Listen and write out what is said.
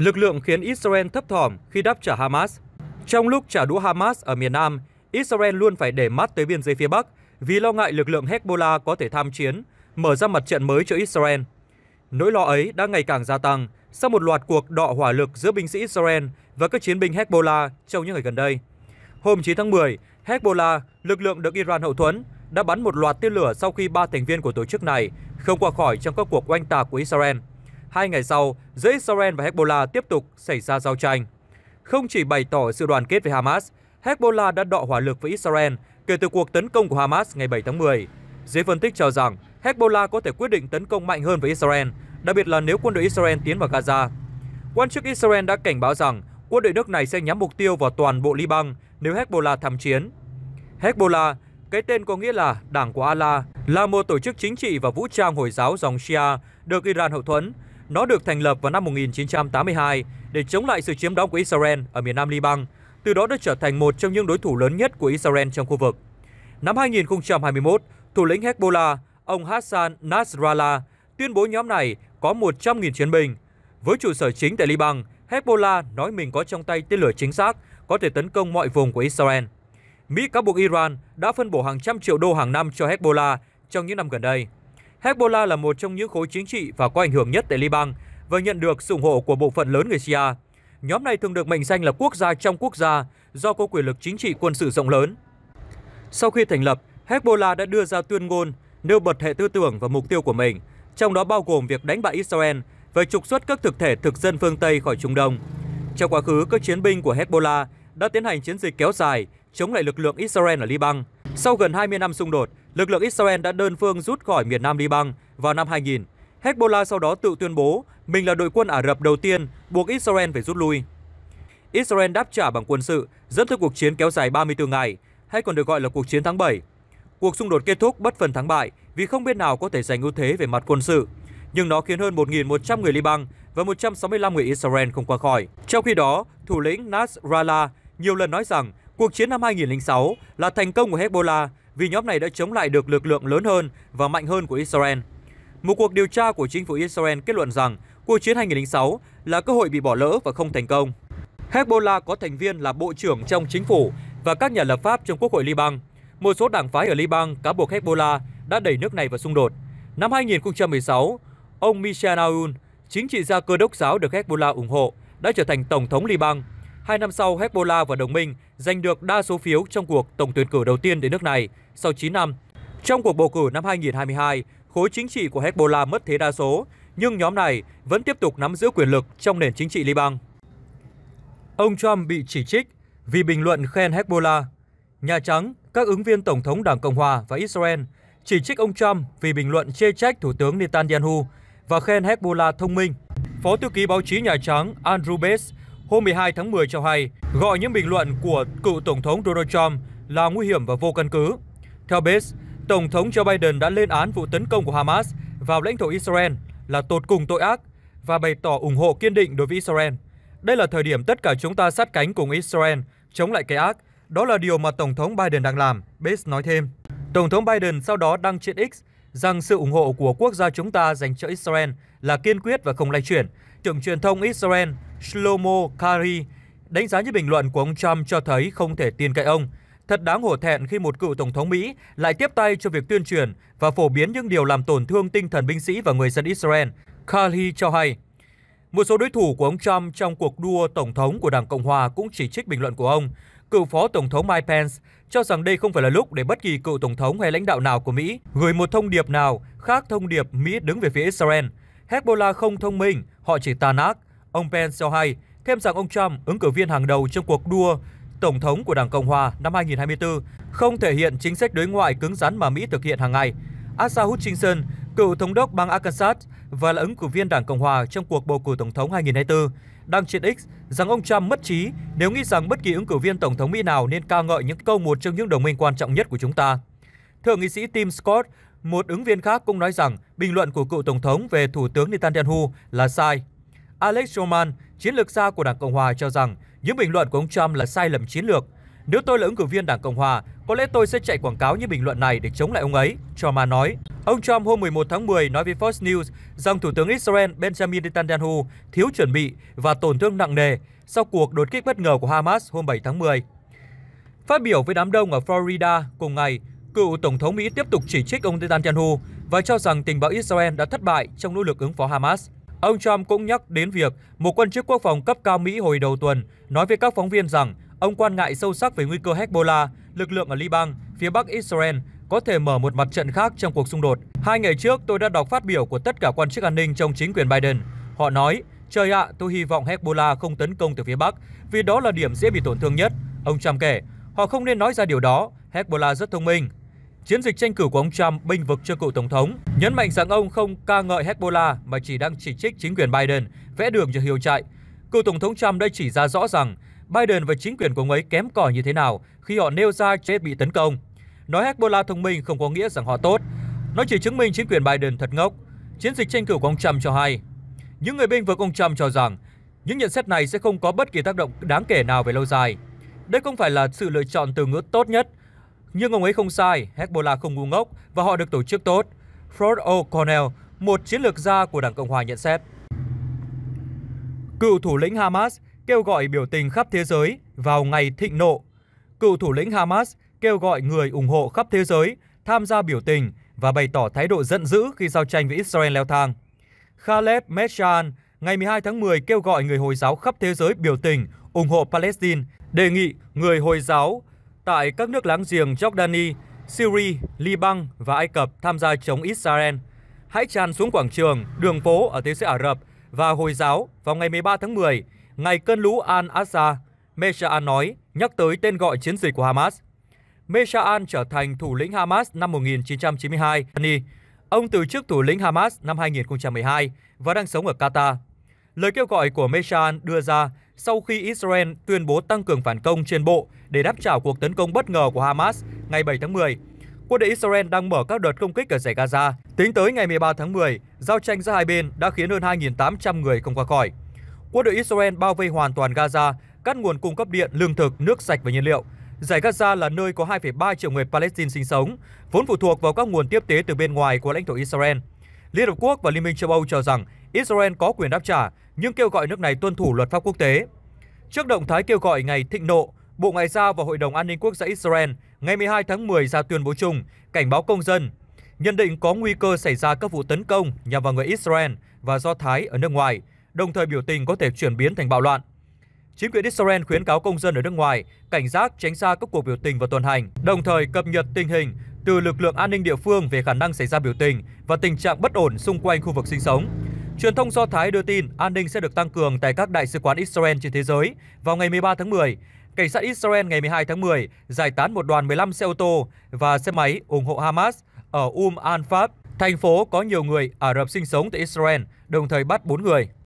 lực lượng khiến Israel thấp thỏm khi đáp trả Hamas. Trong lúc trả đũa Hamas ở miền Nam, Israel luôn phải để mắt tới biên giới phía Bắc vì lo ngại lực lượng Hezbollah có thể tham chiến, mở ra mặt trận mới cho Israel. Nỗi lo ấy đang ngày càng gia tăng sau một loạt cuộc đọ hỏa lực giữa binh sĩ Israel và các chiến binh Hezbollah trong những ngày gần đây. Hôm 9 tháng 10, Hezbollah, lực lượng được Iran hậu thuẫn, đã bắn một loạt tên lửa sau khi ba thành viên của tổ chức này không qua khỏi trong các cuộc oanh tạc của Israel hai ngày sau giữa Israel và Hezbollah tiếp tục xảy ra giao tranh. Không chỉ bày tỏ sự đoàn kết với Hamas, Hezbollah đã đọ hỏa lực với Israel kể từ cuộc tấn công của Hamas ngày 7 tháng 10. Giới phân tích cho rằng Hezbollah có thể quyết định tấn công mạnh hơn với Israel, đặc biệt là nếu quân đội Israel tiến vào Gaza. Quan chức Israel đã cảnh báo rằng quân đội nước này sẽ nhắm mục tiêu vào toàn bộ Liban nếu Hezbollah tham chiến. Hezbollah, cái tên có nghĩa là Đảng của Allah, là một tổ chức chính trị và vũ trang Hồi giáo dòng Shia được Iran hậu thuẫn, nó được thành lập vào năm 1982 để chống lại sự chiếm đóng của Israel ở miền Nam Liban, từ đó đã trở thành một trong những đối thủ lớn nhất của Israel trong khu vực. Năm 2021, thủ lĩnh Hezbollah, ông Hassan Nasrallah, tuyên bố nhóm này có 100.000 chiến binh. Với trụ sở chính tại Liban, Hezbollah nói mình có trong tay tên lửa chính xác, có thể tấn công mọi vùng của Israel. Mỹ cáo buộc Iran đã phân bổ hàng trăm triệu đô hàng năm cho Hezbollah trong những năm gần đây. Hezbollah là một trong những khối chính trị và có ảnh hưởng nhất tại Liban và nhận được sự ủng hộ của bộ phận lớn người Shia. Nhóm này thường được mệnh danh là quốc gia trong quốc gia do có quyền lực chính trị quân sự rộng lớn. Sau khi thành lập, Hezbollah đã đưa ra tuyên ngôn nêu bật hệ tư tưởng và mục tiêu của mình, trong đó bao gồm việc đánh bại Israel và trục xuất các thực thể thực dân phương Tây khỏi Trung Đông. Trong quá khứ, các chiến binh của Hezbollah đã tiến hành chiến dịch kéo dài chống lại lực lượng Israel ở Liban. Sau gần 20 năm xung đột, lực lượng Israel đã đơn phương rút khỏi miền Nam Liban vào năm 2000. Hezbollah sau đó tự tuyên bố mình là đội quân Ả Rập đầu tiên buộc Israel phải rút lui. Israel đáp trả bằng quân sự dẫn tới cuộc chiến kéo dài 34 ngày, hay còn được gọi là cuộc chiến tháng 7. Cuộc xung đột kết thúc bất phần thắng bại vì không bên nào có thể giành ưu thế về mặt quân sự, nhưng nó khiến hơn 1.100 người Liban và 165 người Israel không qua khỏi. Trong khi đó, thủ lĩnh Nasrallah nhiều lần nói rằng cuộc chiến năm 2006 là thành công của Hezbollah vì nhóm này đã chống lại được lực lượng lớn hơn và mạnh hơn của Israel. Một cuộc điều tra của chính phủ Israel kết luận rằng cuộc chiến 2006 là cơ hội bị bỏ lỡ và không thành công. Hezbollah có thành viên là bộ trưởng trong chính phủ và các nhà lập pháp trong Quốc hội Liban. Một số đảng phái ở Liban cáo buộc Hezbollah đã đẩy nước này vào xung đột. Năm 2016, ông Michel Aoun, chính trị gia cơ đốc giáo được Hezbollah ủng hộ, đã trở thành tổng thống Liban Hai năm sau, Hezbollah và đồng minh giành được đa số phiếu trong cuộc tổng tuyển cử đầu tiên đến nước này sau 9 năm. Trong cuộc bầu cử năm 2022, khối chính trị của Hezbollah mất thế đa số, nhưng nhóm này vẫn tiếp tục nắm giữ quyền lực trong nền chính trị Liban. Ông Trump bị chỉ trích vì bình luận khen Hezbollah. Nhà Trắng, các ứng viên Tổng thống Đảng Cộng Hòa và Israel chỉ trích ông Trump vì bình luận chê trách Thủ tướng Netanyahu và khen Hezbollah thông minh. Phó thư ký báo chí Nhà Trắng Andrew Bates hôm 12 tháng 10 cho hay gọi những bình luận của cựu Tổng thống Donald Trump là nguy hiểm và vô căn cứ. Theo Bates, Tổng thống Joe Biden đã lên án vụ tấn công của Hamas vào lãnh thổ Israel là tột cùng tội ác và bày tỏ ủng hộ kiên định đối với Israel. Đây là thời điểm tất cả chúng ta sát cánh cùng Israel chống lại cái ác. Đó là điều mà Tổng thống Biden đang làm, Bates nói thêm. Tổng thống Biden sau đó đăng trên X rằng sự ủng hộ của quốc gia chúng ta dành cho Israel là kiên quyết và không lay chuyển, trưởng truyền thông Israel Shlomo Kari đánh giá những bình luận của ông Trump cho thấy không thể tin cậy ông. Thật đáng hổ thẹn khi một cựu tổng thống Mỹ lại tiếp tay cho việc tuyên truyền và phổ biến những điều làm tổn thương tinh thần binh sĩ và người dân Israel. Kari cho hay, một số đối thủ của ông Trump trong cuộc đua tổng thống của Đảng Cộng Hòa cũng chỉ trích bình luận của ông. Cựu phó tổng thống Mike Pence cho rằng đây không phải là lúc để bất kỳ cựu tổng thống hay lãnh đạo nào của Mỹ gửi một thông điệp nào khác thông điệp Mỹ đứng về phía Israel. Hezbollah không thông minh, họ chỉ tàn ác. Ông Pence cho hay thêm rằng ông Trump, ứng cử viên hàng đầu trong cuộc đua Tổng thống của Đảng Cộng Hòa năm 2024, không thể hiện chính sách đối ngoại cứng rắn mà Mỹ thực hiện hàng ngày. Asa Hutchinson, cựu thống đốc bang Arkansas và là ứng cử viên Đảng Cộng Hòa trong cuộc bầu cử Tổng thống 2024, đăng trên X rằng ông Trump mất trí nếu nghĩ rằng bất kỳ ứng cử viên Tổng thống Mỹ nào nên ca ngợi những câu một trong những đồng minh quan trọng nhất của chúng ta. Thượng nghị sĩ Tim Scott một ứng viên khác cũng nói rằng bình luận của cựu Tổng thống về Thủ tướng Netanyahu là sai. Alex Roman, chiến lược gia của Đảng Cộng Hòa cho rằng những bình luận của ông Trump là sai lầm chiến lược. Nếu tôi là ứng cử viên Đảng Cộng Hòa, có lẽ tôi sẽ chạy quảng cáo những bình luận này để chống lại ông ấy, Roman nói. Ông Trump hôm 11 tháng 10 nói với Fox News rằng Thủ tướng Israel Benjamin Netanyahu thiếu chuẩn bị và tổn thương nặng nề sau cuộc đột kích bất ngờ của Hamas hôm 7 tháng 10. Phát biểu với đám đông ở Florida cùng ngày, Cựu Tổng thống Mỹ tiếp tục chỉ trích ông Netanyahu và cho rằng tình báo Israel đã thất bại trong nỗ lực ứng phó Hamas. Ông Trump cũng nhắc đến việc một quan chức quốc phòng cấp cao Mỹ hồi đầu tuần nói với các phóng viên rằng ông quan ngại sâu sắc về nguy cơ Hezbollah, lực lượng ở Liban, phía bắc Israel, có thể mở một mặt trận khác trong cuộc xung đột. Hai ngày trước, tôi đã đọc phát biểu của tất cả quan chức an ninh trong chính quyền Biden. Họ nói, trời ạ, tôi hy vọng Hezbollah không tấn công từ phía Bắc, vì đó là điểm dễ bị tổn thương nhất. Ông Trump kể, họ không nên nói ra điều đó, Hezbollah rất thông minh, Chiến dịch tranh cử của ông Trump binh vực cho cựu tổng thống, nhấn mạnh rằng ông không ca ngợi Hezbollah mà chỉ đang chỉ trích chính quyền Biden, vẽ đường cho hiếu chạy. Cựu tổng thống Trump đã chỉ ra rõ rằng Biden và chính quyền của ông ấy kém cỏi như thế nào khi họ nêu ra chết bị tấn công. Nói Hezbollah thông minh không có nghĩa rằng họ tốt. Nó chỉ chứng minh chính quyền Biden thật ngốc. Chiến dịch tranh cử của ông Trump cho hay. Những người binh vực ông Trump cho rằng những nhận xét này sẽ không có bất kỳ tác động đáng kể nào về lâu dài. Đây không phải là sự lựa chọn từ ngữ tốt nhất nhưng ông ấy không sai, Hezbollah không ngu ngốc và họ được tổ chức tốt. Ford O'Connell, một chiến lược gia của Đảng Cộng hòa nhận xét. Cựu thủ lĩnh Hamas kêu gọi biểu tình khắp thế giới vào ngày thịnh nộ. Cựu thủ lĩnh Hamas kêu gọi người ủng hộ khắp thế giới tham gia biểu tình và bày tỏ thái độ giận dữ khi giao tranh với Israel leo thang. Khaled Meshan ngày 12 tháng 10 kêu gọi người Hồi giáo khắp thế giới biểu tình ủng hộ Palestine, đề nghị người Hồi giáo Tại các nước láng giềng Jordani, Syria, Liban và Ai Cập tham gia chống Israel. Hãy tràn xuống quảng trường, đường phố ở thế giới Ả Rập và Hồi giáo vào ngày 13 tháng 10, ngày cơn lũ Al-Aqsa, Meshaan nói, nhắc tới tên gọi chiến dịch của Hamas. Meshaan trở thành thủ lĩnh Hamas năm 1992. Ông từ chức thủ lĩnh Hamas năm 2012 và đang sống ở Qatar. Lời kêu gọi của Meshaan đưa ra sau khi Israel tuyên bố tăng cường phản công trên bộ để đáp trả cuộc tấn công bất ngờ của Hamas ngày 7 tháng 10. Quân đội Israel đang mở các đợt không kích ở giải Gaza. Tính tới ngày 13 tháng 10, giao tranh giữa hai bên đã khiến hơn 2.800 người không qua khỏi. Quân đội Israel bao vây hoàn toàn Gaza, cắt nguồn cung cấp điện, lương thực, nước sạch và nhiên liệu. Giải Gaza là nơi có 2,3 triệu người Palestine sinh sống, vốn phụ thuộc vào các nguồn tiếp tế từ bên ngoài của lãnh thổ Israel. Liên Hợp Quốc và Liên minh châu Âu cho rằng Israel có quyền đáp trả, nhưng kêu gọi nước này tuân thủ luật pháp quốc tế. Trước động thái kêu gọi ngày thịnh nộ, Bộ Ngoại giao và Hội đồng An ninh Quốc gia Israel ngày 12 tháng 10 ra tuyên bố chung cảnh báo công dân, nhận định có nguy cơ xảy ra các vụ tấn công nhằm vào người Israel và Do Thái ở nước ngoài, đồng thời biểu tình có thể chuyển biến thành bạo loạn. Chính quyền Israel khuyến cáo công dân ở nước ngoài cảnh giác tránh xa các cuộc biểu tình và tuần hành, đồng thời cập nhật tình hình từ lực lượng an ninh địa phương về khả năng xảy ra biểu tình và tình trạng bất ổn xung quanh khu vực sinh sống Truyền thông Do Thái đưa tin an ninh sẽ được tăng cường tại các đại sứ quán Israel trên thế giới vào ngày 13 tháng 10. Cảnh sát Israel ngày 12 tháng 10 giải tán một đoàn 15 xe ô tô và xe máy ủng hộ Hamas ở Um al-Fab, thành phố có nhiều người Ả Rập sinh sống tại Israel, đồng thời bắt 4 người.